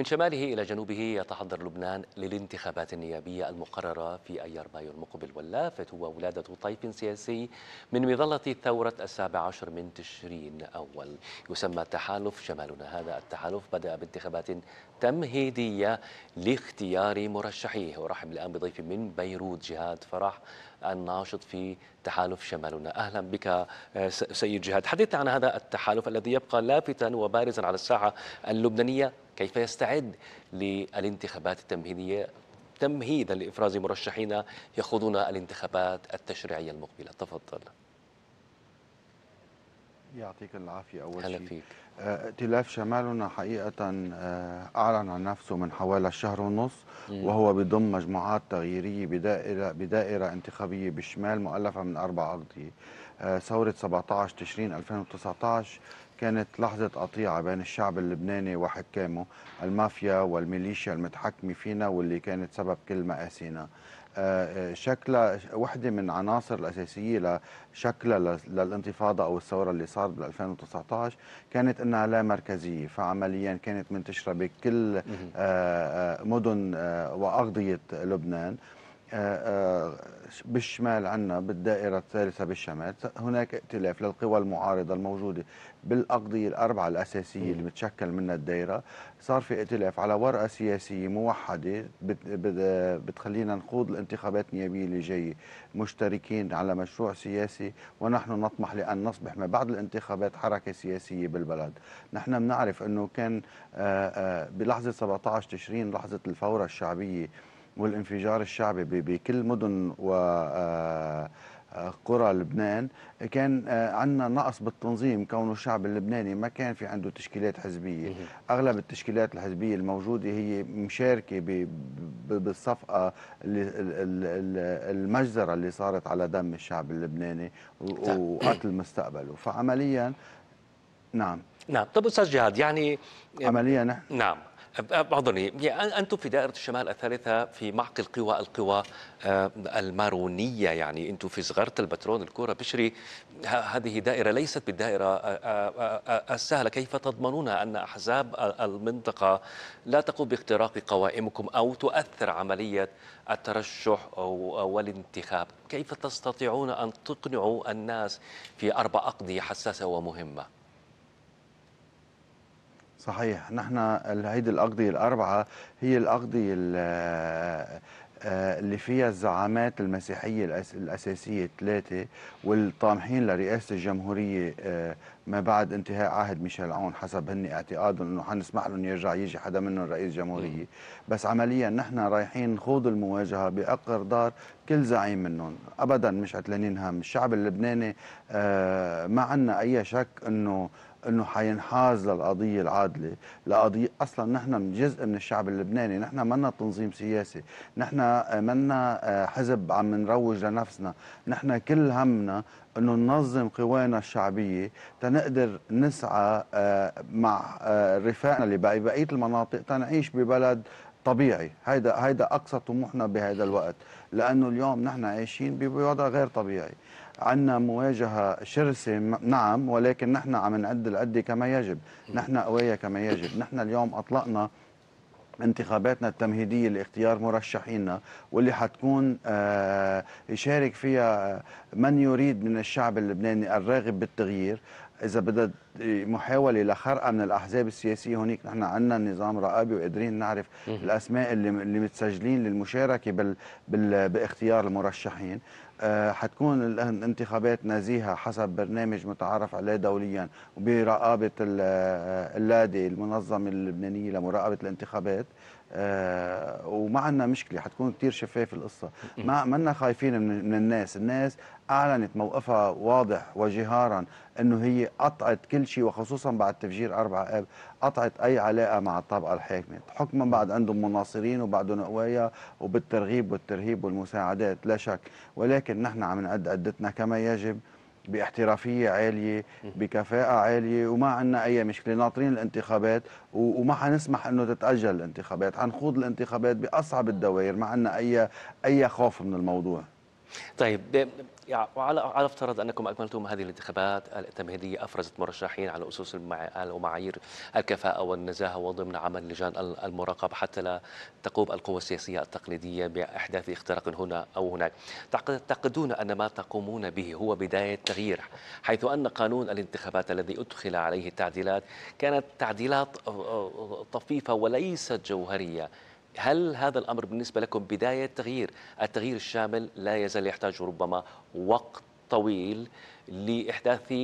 من شماله إلى جنوبه يتحضر لبنان للانتخابات النيابية المقررة في أيار مايو المقبل واللافت هو ولادة طيف سياسي من مظلة ثورة السابع عشر من تشرين أول يسمى تحالف شمالنا هذا التحالف بدأ بانتخابات تمهيدية لاختيار مرشحيه أرحب الآن بضيف من بيروت جهاد فرح الناشط في تحالف شمالنا أهلا بك آه، سيد جهاد حدثت عن هذا التحالف الذي يبقى لافتا وبارزا على الساحة اللبنانية كيف يستعد للانتخابات التمهيدية تمهيدا لإفراز مرشحين يخوضون الانتخابات التشريعية المقبلة تفضل يعطيك العافية أول هلا شيء فيك. آه، ائتلاف شمالنا حقيقة آه، أعلن عن نفسه من حوالي شهر ونص وهو بضم مجموعات تغييرية بدائرة, بدائرة انتخابية بالشمال مؤلفة من أربع أرضية آه، ثورة 17 تشرين 2019 كانت لحظة قطيعة بين الشعب اللبناني وحكامه المافيا والميليشيا المتحكمة فينا واللي كانت سبب كل مآسينا شكل وحده من عناصر الاساسيه لشكل للانتفاضه او الثوره اللي صارت بال 2019 كانت انها لا مركزيه فعمليا كانت منتشره بكل آه، آه، مدن آه، واغضيه لبنان آه، آه، بالشمال عنا بالدائرة الثالثة بالشمال هناك ائتلاف للقوى المعارضة الموجودة بالأقضية الأربعة الأساسية اللي متشكل منها الدائرة صار في ائتلاف على ورقة سياسية موحدة بتخلينا نخوض الانتخابات النيابية اللي جاية مشتركين على مشروع سياسي ونحن نطمح لأن نصبح ما بعد الانتخابات حركة سياسية بالبلد نحن بنعرف أنه كان آه، بلحظة 17 تشرين لحظة الثورة الشعبية والانفجار الشعبي بكل مدن و آه، آه، قرى لبنان كان آه، عندنا نقص بالتنظيم كونه الشعب اللبناني ما كان في عنده تشكيلات حزبيه اغلب التشكيلات الحزبيه الموجوده هي مشاركه بالصفقه المجزره اللي صارت على دم الشعب اللبناني نعم. وقتل مستقبله فعمليا نعم نعم طب استاذ جهاد يعني عمليا نعم أعذرني أنتم في دائرة الشمال الثالثة في معقل قوى القوى آه، المارونية يعني أنتم في صغرة البترون الكرة بشري هذه دائرة ليست بالدائرة آه، آه، السهلة كيف تضمنون أن أحزاب المنطقة لا تقوم باختراق قوائمكم أو تؤثر عملية الترشح والانتخاب كيف تستطيعون أن تقنعوا الناس في أربع أقضية حساسة ومهمة صحيح نحن هيدي الأقضية الأربعة هي الأقضية آه، اللي فيها الزعامات المسيحية الأساسية الثلاثة والطامحين لرئاسة الجمهورية آه، ما بعد انتهاء عهد ميشيل عون حسب هن اعتقادهم انه حنسمح لهم يرجع يجي حدا منهم رئيس جمهوريه بس عمليا نحن رايحين نخوض المواجهه باقر دار كل زعيم منهم ابدا مش عتلانين هم الشعب اللبناني آه، ما عندنا اي شك انه انه حينحاز للقضيه العادله، لقضيه اصلا نحن جزء من الشعب اللبناني، نحن منا تنظيم سياسي، نحن آه، منا آه، حزب عم نروج لنفسنا، نحن كل همنا انه ننظم قوانا الشعبيه تنقدر نسعى آه، مع آه، رفاقنا اللي بقيه المناطق تنعيش ببلد طبيعي هيدا هيدا اقصى طموحنا بهذا الوقت لانه اليوم نحن عايشين بوضع غير طبيعي عندنا مواجهة شرسة نعم ولكن نحن عم نعد العدة كما يجب نحن قوية كما يجب نحن اليوم أطلقنا انتخاباتنا التمهيدية لاختيار مرشحينا واللي حتكون آه، يشارك فيها آه، من يريد من الشعب اللبناني الراغب بالتغيير اذا بدها محاوله لخرقه من الاحزاب السياسيه هناك نحن عندنا نظام رقابي وقادرين نعرف الاسماء اللي اللي متسجلين للمشاركه بال, بال باختيار المرشحين آه، حتكون الانتخابات نزيهه حسب برنامج متعارف عليه دوليا وبرقابه آه، اللادي المنظمه اللبنانيه لمراقبه الانتخابات آه وما عندنا مشكله حتكون كثير شفاف القصه ما منا خايفين من, من الناس الناس اعلنت موقفها واضح وجهارا انه هي قطعت كل شيء وخصوصا بعد تفجير 4 اب قطعت اي علاقه مع الطبقه الحاكمه حكما بعد عندهم مناصرين وبعدهم قوايا وبالترغيب والترهيب والمساعدات لا شك ولكن نحن عم نعد عدتنا كما يجب باحترافيه عاليه بكفاءه عاليه وما عندنا اي مشكله ناطرين الانتخابات وما حنسمح انه تتاجل الانتخابات حنخوض الانتخابات باصعب الدوائر ما عندنا اي اي خوف من الموضوع طيب وعلى على افتراض انكم اكملتم هذه الانتخابات التمهيديه افرزت مرشحين على اسس ومعايير الكفاءه والنزاهه وضمن عمل لجان المراقبه حتى لا تقوم القوى السياسيه التقليديه باحداث اختراق هنا او هناك. تعتقدون ان ما تقومون به هو بدايه تغيير حيث ان قانون الانتخابات الذي ادخل عليه التعديلات كانت تعديلات طفيفه وليست جوهريه. هل هذا الأمر بالنسبة لكم بداية تغيير التغيير الشامل لا يزال يحتاج ربما وقت طويل لإحداث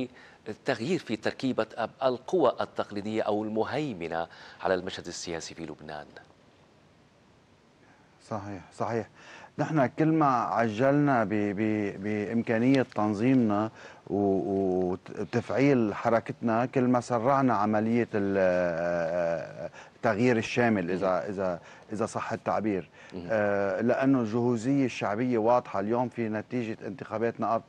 تغيير في تركيبة القوى التقليدية أو المهيمنة على المشهد السياسي في لبنان صحيح صحيح نحن كل ما عجلنا ب بإمكانية تنظيمنا وتفعيل حركتنا كل ما سرعنا عملية التغيير الشامل اذا اذا اذا صح التعبير آه، لانه الجهوزيه الشعبيه واضحه اليوم في نتيجه انتخابات نقاب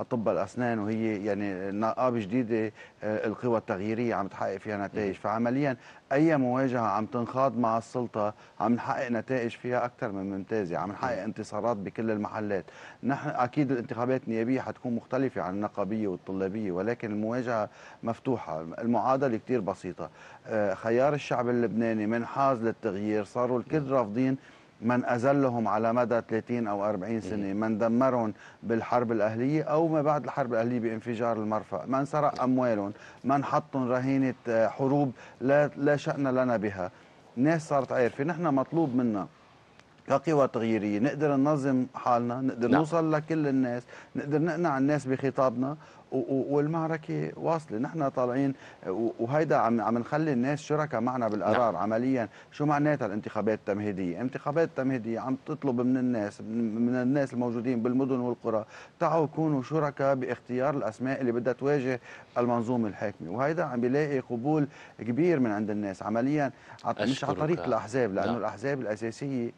اطباء الاسنان وهي يعني نقاب جديده آه، القوى التغييريه عم تحقق فيها نتائج فعمليا اي مواجهه عم تنخاض مع السلطه عم نحقق نتائج فيها اكثر من ممتازه عم نحقق انتصارات بكل المحلات نحن اكيد الانتخابات النيابيه حتكون مختلفه عن النقابيه والطلابيه ولكن المواجهه مفتوحه المعادله كثير بسيطه آه، خيار الشعب اللي اللبناني منحاز للتغيير صاروا الكل رافضين من أذلهم على مدى 30 أو 40 سنة من دمرهم بالحرب الأهلية أو ما بعد الحرب الأهلية بانفجار المرفأ من سرق أموالهم من حطهم رهينة آه، حروب لا, لا شأن لنا بها ناس صارت عارفة نحن مطلوب منا كقوى تغييريه نقدر ننظم حالنا نقدر نعم. نوصل لكل الناس نقدر نقنع الناس بخطابنا والمعركه واصله نحن طالعين وهيدا عم عم نخلي الناس شركاء معنا بالقرار نعم. عمليا شو معناتها الانتخابات التمهيديه انتخابات تمهيديه عم تطلب من الناس من الناس الموجودين بالمدن والقرى تعوا كونوا شركاء باختيار الاسماء اللي بدها تواجه المنظومه الحاكمه وهيدا عم بيلاقي قبول كبير من عند الناس عمليا مش على طريق الاحزاب لانه نعم. الاحزاب الاساسيه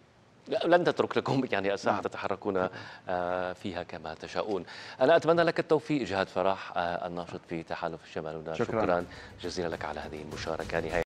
لن تترك لكم يعني الساحة نعم. تتحركون آه، فيها كما تشاءون أنا أتمنى لك التوفيق جهاد فرح آه، الناشط في تحالف الشمال شكرا, شكرا جزيلا لك على هذه المشاركة نهاية